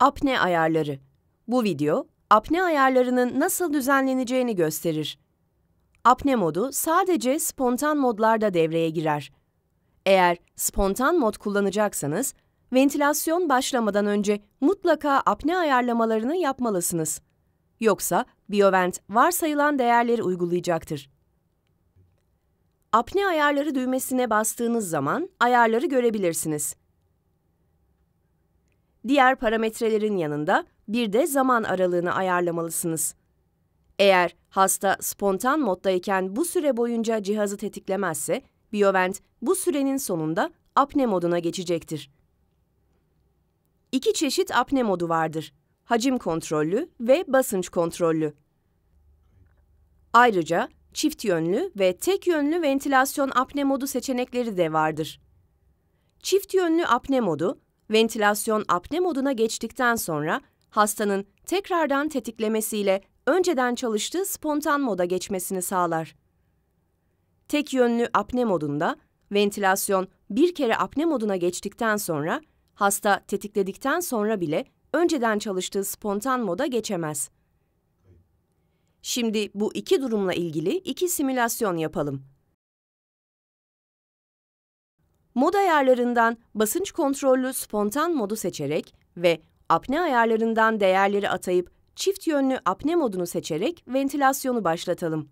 Apne ayarları. Bu video, apne ayarlarının nasıl düzenleneceğini gösterir. Apne modu sadece spontan modlarda devreye girer. Eğer spontan mod kullanacaksanız, ventilasyon başlamadan önce mutlaka apne ayarlamalarını yapmalısınız. Yoksa BioVent varsayılan değerleri uygulayacaktır. Apne ayarları düğmesine bastığınız zaman ayarları görebilirsiniz. Diğer parametrelerin yanında bir de zaman aralığını ayarlamalısınız. Eğer hasta spontan moddayken bu süre boyunca cihazı tetiklemezse, Biovent bu sürenin sonunda apne moduna geçecektir. İki çeşit apne modu vardır. Hacim kontrollü ve basınç kontrollü. Ayrıca çift yönlü ve tek yönlü ventilasyon apne modu seçenekleri de vardır. Çift yönlü apne modu, ventilasyon apne moduna geçtikten sonra hastanın tekrardan tetiklemesiyle önceden çalıştığı spontan moda geçmesini sağlar. Tek yönlü apne modunda ventilasyon bir kere apne moduna geçtikten sonra hasta tetikledikten sonra bile önceden çalıştığı spontan moda geçemez. Şimdi bu iki durumla ilgili iki simülasyon yapalım. Mod ayarlarından basınç kontrollü spontan modu seçerek ve apne ayarlarından değerleri atayıp çift yönlü apne modunu seçerek ventilasyonu başlatalım.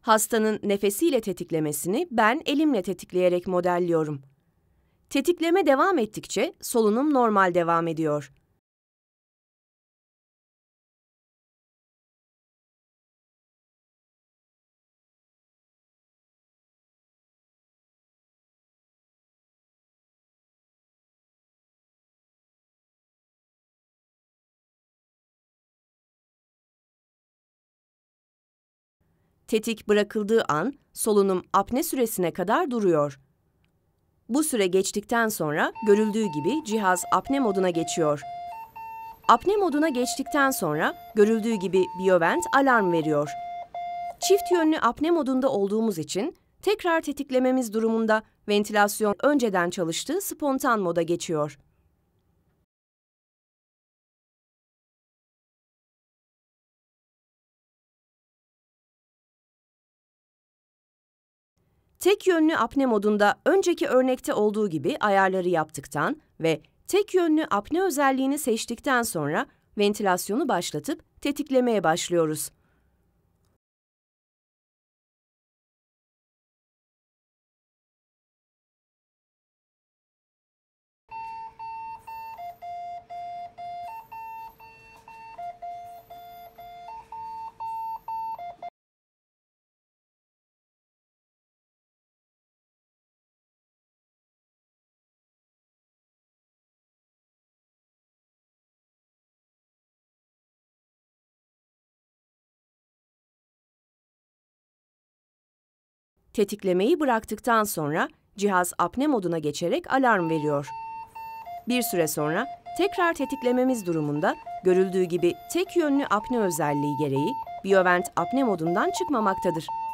Hastanın nefesiyle tetiklemesini ben elimle tetikleyerek modelliyorum. Tetikleme devam ettikçe solunum normal devam ediyor. Tetik bırakıldığı an solunum apne süresine kadar duruyor. Bu süre geçtikten sonra görüldüğü gibi cihaz apne moduna geçiyor. Apne moduna geçtikten sonra görüldüğü gibi Biovent alarm veriyor. Çift yönlü apne modunda olduğumuz için tekrar tetiklememiz durumunda ventilasyon önceden çalıştığı spontan moda geçiyor. Tek yönlü apne modunda önceki örnekte olduğu gibi ayarları yaptıktan ve tek yönlü apne özelliğini seçtikten sonra ventilasyonu başlatıp tetiklemeye başlıyoruz. Tetiklemeyi bıraktıktan sonra cihaz apne moduna geçerek alarm veriyor. Bir süre sonra tekrar tetiklememiz durumunda görüldüğü gibi tek yönlü apne özelliği gereği Biovent apne modundan çıkmamaktadır.